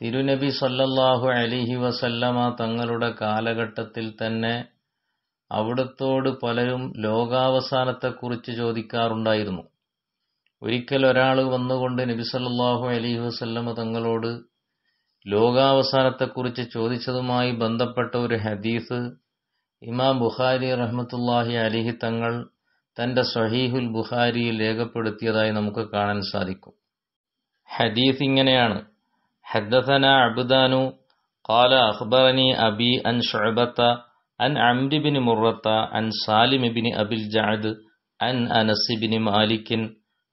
തിരുനബി സല്ലല്ലാഹു അലിഹി വസല്ലമ തങ്ങളുടെ കാലഘട്ടത്തിൽ തന്നെ അവിടത്തോട് പലരും ലോകാവസാനത്തെക്കുറിച്ച് ചോദിക്കാറുണ്ടായിരുന്നു ഒരിക്കൽ ഒരാൾ വന്നുകൊണ്ട് നബി സല്ലല്ലാഹു അലിഹി വസല്ലമ തങ്ങളോട് ലോകാവസാനത്തെക്കുറിച്ച് ചോദിച്ചതുമായി ബന്ധപ്പെട്ട ഒരു ഹദീസ് ഇമാം ബുഖാരി റഹ്മത്തുല്ലാഹി അലിഹി തങ്ങൾ തന്റെ സഹീഹുൽ ബുഖാരിയിൽ രേഖപ്പെടുത്തിയതായി നമുക്ക് കാണാൻ സാധിക്കും ഹദീസ് ഇങ്ങനെയാണ് حدثنا عبدان قال أخبرني أبي عن شعبة عن عمرو بن مرة عن سالم بن أبي الجعد عن أنس بن مالك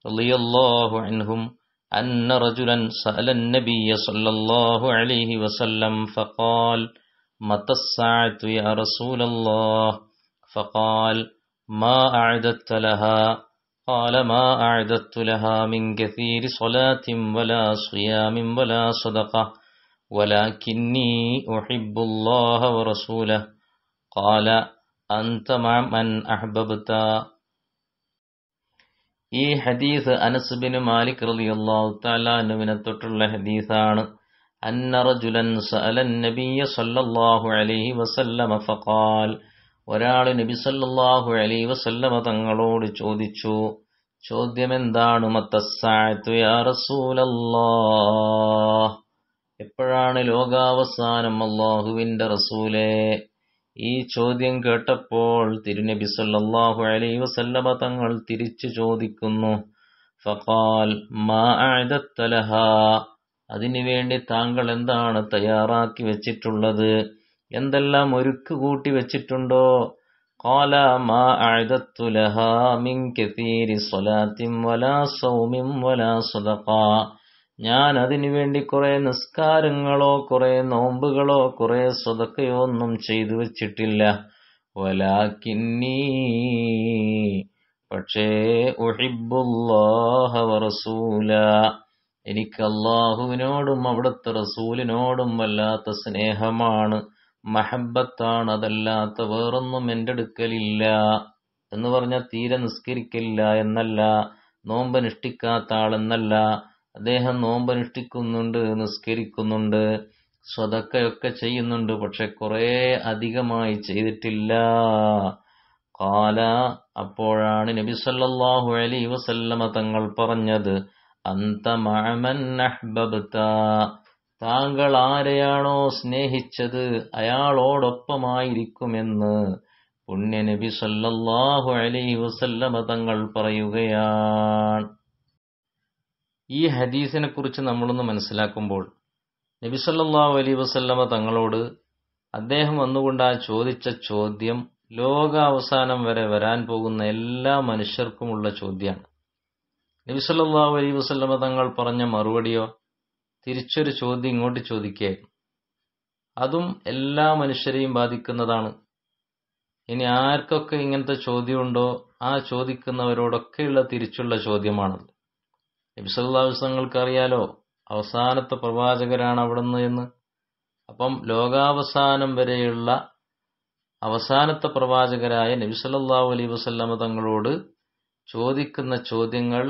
رضي الله عنهم أن رجلا سأل النبي صلى الله عليه وسلم فقال متى الساعة يا رسول الله فقال ما أعددت لها قال ما أعددت لها من كثير صلاة ولا صيام ولا صدقة ولكني أحب الله ورسوله قال أنت مع من أحببت ഈ ഹദീസ് അനസ് ബിൻ മാലിക് من തആല الحديث തൊട്ടുള്ള ഹദീസാണ് رجلا سأل النبي നബിയ സല്ലല്ലാഹു അലൈഹി വസല്ലമ ഫഖാൽ ഒരാൾ നബിസല്ലാഹു അലൈ വസല്ലമ തങ്ങളോട് ചോദിച്ചു ചോദ്യമെന്താണ് എപ്പോഴാണ് ലോകാവസാനം അള്ളാഹുവിന്റെ റസൂലെ ഈ ചോദ്യം കേട്ടപ്പോൾ തിരുനബി സല്ലാഹു അലൈ വസല്ലമ തങ്ങൾ തിരിച്ചു ചോദിക്കുന്നു ഫഖാൽ മാ അതിനുവേണ്ടി താങ്കൾ എന്താണ് തയ്യാറാക്കി വെച്ചിട്ടുള്ളത് എന്തെല്ലാം ഒരുക്ക് കൂട്ടി വെച്ചിട്ടുണ്ടോ ഞാൻ അതിനു വേണ്ടി കുറെ നിസ്കാരങ്ങളോ കുറെ നോമ്പുകളോ കുറെ സ്വതക്കയോ ഒന്നും ചെയ്തു വെച്ചിട്ടില്ല വലാക്കിന്നീ പക്ഷേ ഒഹിബുല്ലാഹ എനിക്ക് അള്ളാഹുവിനോടും അവിടുത്തെ റസൂലിനോടും വല്ലാത്ത സ്നേഹമാണ് മഹബത്താണ് അതല്ലാത്ത വേറൊന്നും എൻ്റെ അടുക്കലില്ല എന്ന് പറഞ്ഞാൽ തീരെ നിസ്കരിക്കില്ല എന്നല്ല നോമ്പനുഷ്ഠിക്കാത്ത ആളെന്നല്ല അദ്ദേഹം നോമ്പനുഷ്ഠിക്കുന്നുണ്ട് നിസ്കരിക്കുന്നുണ്ട് സ്വതക്കയൊക്കെ ചെയ്യുന്നുണ്ട് പക്ഷെ കുറേ അധികമായി ചെയ്തിട്ടില്ല കാല അപ്പോഴാണ് നബി സല്ലല്ലാഹു അലൈഹി വസല്ലമ തങ്ങൾ പറഞ്ഞത് അന്ത മഅമൻ അഹ്ബബ്ത താങ്കൾ ആരെയാണോ സ്നേഹിച്ചത് അയാളോടൊപ്പമായിരിക്കുമെന്ന് പുണ്യ നബി സല്ലല്ലാഹു അലൈഹി വസല്ലമ തങ്ങൾ പറയുകയാണ് ഈ ഹദീസിനെ കുറിച്ച് നമ്മളൊന്ന് മനസ്സിലാക്കുമ്പോൾ നബി സല്ലല്ലാഹു അലൈഹി വസല്ലമ തങ്ങളോട് അദ്ദേഹം വന്നുകൊണ്ട് ആ ചോദിച്ച ചോദ്യം ലോകാവസാനം വരെ വരാൻ പോകുന്ന എല്ലാ മനുഷ്യർക്കുമുള്ള ചോദ്യമാണ് നബി സല്ലല്ലാഹു അലൈഹി വസല്ലമ തങ്ങൾ പറഞ്ഞ മറുപടിയോ തിരിച്ചൊരു ചോദ്യം ഇങ്ങോട്ട് ചോദിക്കുകയായിരുന്നു അതും എല്ലാ മനുഷ്യരെയും ബാധിക്കുന്നതാണ് ഇനി ആർക്കൊക്കെ ഇങ്ങനത്തെ ചോദ്യമുണ്ടോ ആ ചോദിക്കുന്നവരോടൊക്കെയുള്ള തിരിച്ചുള്ള ചോദ്യമാണത് നബിസല്ലാസ്ങ്ങൾക്ക് അറിയാലോ അവസാനത്തെ പ്രവാചകരാണ് അവിടുന്ന് എന്ന് അപ്പം ലോകാവസാനം വരെയുള്ള അവസാനത്തെ പ്രവാചകരായ നബിസല്ലാ അലൈ വസല്ലമ തങ്ങളോട് ചോദിക്കുന്ന ചോദ്യങ്ങൾ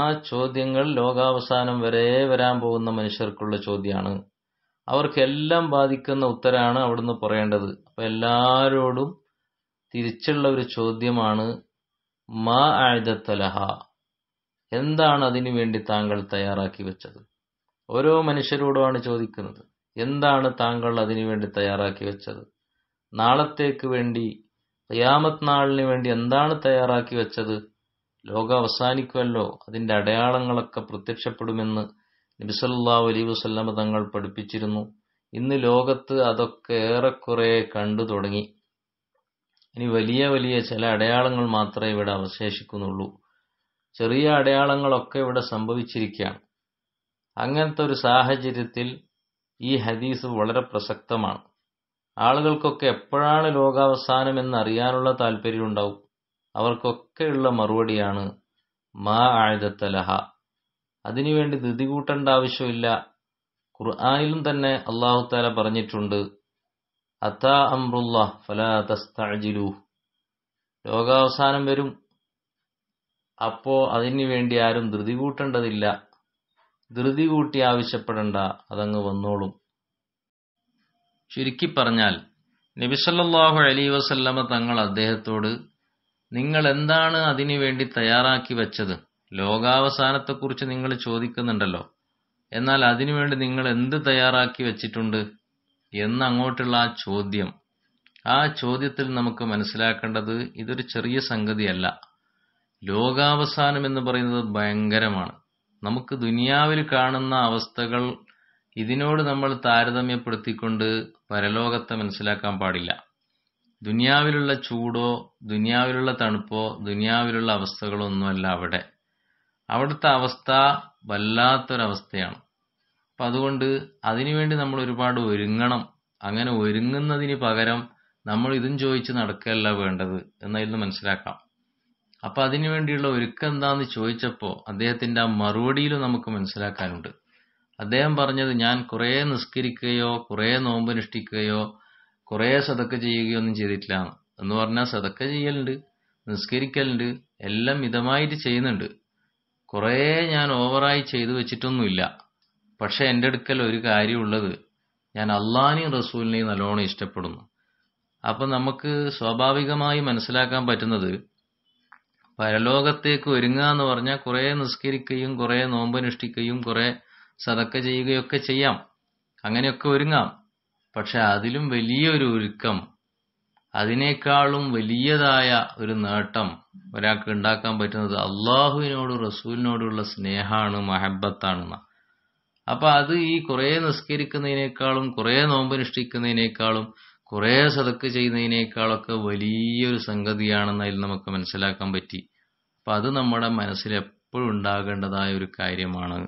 ആ ചോദ്യങ്ങൾ ലോകാവസാനം വരെ വരാൻ പോകുന്ന മനുഷ്യർക്കുള്ള ചോദ്യമാണ് അവർക്കെല്ലാം ബാധിക്കുന്ന ഉത്തരമാണ് അവിടുന്ന് പറയേണ്ടത് അപ്പം എല്ലാവരോടും തിരിച്ചുള്ള ഒരു ചോദ്യമാണ് മാ ആഴ്തത്തലഹ എന്താണ് അതിനു വേണ്ടി താങ്കൾ തയ്യാറാക്കി വെച്ചത് ഓരോ മനുഷ്യരോടുമാണ് ചോദിക്കുന്നത് എന്താണ് താങ്കൾ അതിനു വേണ്ടി തയ്യാറാക്കി വെച്ചത് നാളത്തേക്ക് വേണ്ടി അയാമത് നാളിന് വേണ്ടി എന്താണ് തയ്യാറാക്കി വെച്ചത് ലോകം അവസാനിക്കുമല്ലോ അതിന്റെ അടയാളങ്ങളൊക്കെ പ്രത്യക്ഷപ്പെടുമെന്ന് നബിസല്ലാ അലൈ വസ്ല്ലാമ തങ്ങൾ പഠിപ്പിച്ചിരുന്നു ഇന്ന് ലോകത്ത് അതൊക്കെ ഏറെക്കുറെ കണ്ടു തുടങ്ങി ഇനി വലിയ വലിയ ചില അടയാളങ്ങൾ മാത്രമേ ഇവിടെ അവശേഷിക്കുന്നുള്ളൂ ചെറിയ അടയാളങ്ങളൊക്കെ ഇവിടെ സംഭവിച്ചിരിക്കുകയാണ് അങ്ങനത്തെ ഒരു സാഹചര്യത്തിൽ ഈ ഹദീസ് വളരെ പ്രസക്തമാണ് ആളുകൾക്കൊക്കെ എപ്പോഴാണ് ലോകാവസാനം എന്ന് അറിയാനുള്ള താല്പര്യം ഉണ്ടാവും അവർക്കൊക്കെയുള്ള മറുപടിയാണ് മാ ആഴതത്തലഹ അതിനുവേണ്ടി ധൃതി കൂട്ടേണ്ട ആവശ്യമില്ല ഖുർആാനിലും തന്നെ താല പറഞ്ഞിട്ടുണ്ട് അത്താ അമ്രുല്ലാ ഫലാ തസ്തഅജിലു ലോകാവസാനം വരും അപ്പോ അതിനു വേണ്ടി ആരും ധൃതി കൂട്ടേണ്ടതില്ല ധൃതി കൂട്ടി ആവശ്യപ്പെടേണ്ട അതങ്ങ് വന്നോളും ചുരുക്കി പറഞ്ഞാൽ നബിസല്ലാഹു അലി വസല്ലമ തങ്ങൾ അദ്ദേഹത്തോട് നിങ്ങൾ എന്താണ് അതിനു വേണ്ടി തയ്യാറാക്കി വെച്ചത് ലോകാവസാനത്തെക്കുറിച്ച് നിങ്ങൾ ചോദിക്കുന്നുണ്ടല്ലോ എന്നാൽ അതിനുവേണ്ടി നിങ്ങൾ എന്ത് തയ്യാറാക്കി വെച്ചിട്ടുണ്ട് എന്നങ്ങോട്ടുള്ള ആ ചോദ്യം ആ ചോദ്യത്തിൽ നമുക്ക് മനസ്സിലാക്കേണ്ടത് ഇതൊരു ചെറിയ സംഗതിയല്ല ലോകാവസാനം എന്ന് പറയുന്നത് ഭയങ്കരമാണ് നമുക്ക് ദുനിയാവിൽ കാണുന്ന അവസ്ഥകൾ ഇതിനോട് നമ്മൾ താരതമ്യപ്പെടുത്തിക്കൊണ്ട് പരലോകത്തെ മനസ്സിലാക്കാൻ പാടില്ല ദുനിയാവിലുള്ള ചൂടോ ദുനിയാവിലുള്ള തണുപ്പോ ദുനിയാവിലുള്ള അവസ്ഥകളോ ഒന്നുമല്ല അവിടെ അവിടുത്തെ അവസ്ഥ വല്ലാത്തൊരവസ്ഥയാണ് അപ്പം അതുകൊണ്ട് അതിനുവേണ്ടി നമ്മൾ ഒരുപാട് ഒരുങ്ങണം അങ്ങനെ ഒരുങ്ങുന്നതിന് പകരം നമ്മൾ ഇതും ചോദിച്ച് നടക്കുകയല്ല വേണ്ടത് എന്നതിൽ മനസ്സിലാക്കാം അപ്പൊ അതിനു വേണ്ടിയുള്ള ഒരുക്കം എന്താന്ന് ചോദിച്ചപ്പോൾ അദ്ദേഹത്തിന്റെ ആ മറുപടിയിൽ നമുക്ക് മനസ്സിലാക്കാനുണ്ട് അദ്ദേഹം പറഞ്ഞത് ഞാൻ കുറേ നിസ്കരിക്കുകയോ കുറേ നോമ്പനുഷ്ഠിക്കുകയോ കുറേ സതക്ക ചെയ്യുകയൊന്നും ചെയ്തിട്ടില്ല എന്ന് പറഞ്ഞാൽ സതക്ക ചെയ്യലുണ്ട് നിസ്കരിക്കലുണ്ട് എല്ലാം മിതമായിട്ട് ചെയ്യുന്നുണ്ട് കുറേ ഞാൻ ഓവറായി ചെയ്തു വെച്ചിട്ടൊന്നുമില്ല പക്ഷേ എൻ്റെ അടുക്കൽ ഒരു കാര്യമുള്ളത് ഞാൻ അള്ളാനെയും റസൂലിനെയും നല്ലോണം ഇഷ്ടപ്പെടുന്നു അപ്പം നമുക്ക് സ്വാഭാവികമായി മനസ്സിലാക്കാൻ പറ്റുന്നത് പരലോകത്തേക്ക് ഒരുങ്ങുക എന്ന് പറഞ്ഞാൽ കുറേ നിസ്കരിക്കുകയും കുറേ നോമ്പനുഷ്ഠിക്കുകയും കുറേ സതക്ക ചെയ്യുകയൊക്കെ ചെയ്യാം അങ്ങനെയൊക്കെ ഒരുങ്ങാം പക്ഷെ അതിലും വലിയൊരു ഒരുക്കം അതിനേക്കാളും വലിയതായ ഒരു നേട്ടം ഒരാൾക്ക് ഉണ്ടാക്കാൻ പറ്റുന്നത് അള്ളാഹുവിനോടും റസൂലിനോടുള്ള സ്നേഹമാണ് മഹബത്താണെന്ന അപ്പൊ അത് ഈ കുറെ നിസ്കരിക്കുന്നതിനേക്കാളും കുറെ നോമ്പനുഷ്ഠിക്കുന്നതിനേക്കാളും കുറെ സതക്ക് ചെയ്യുന്നതിനേക്കാളൊക്കെ വലിയൊരു സംഗതിയാണെന്ന് അതിൽ നമുക്ക് മനസ്സിലാക്കാൻ പറ്റി അപ്പൊ അത് നമ്മുടെ മനസ്സിൽ എപ്പോഴും ഉണ്ടാകേണ്ടതായ ഒരു കാര്യമാണ്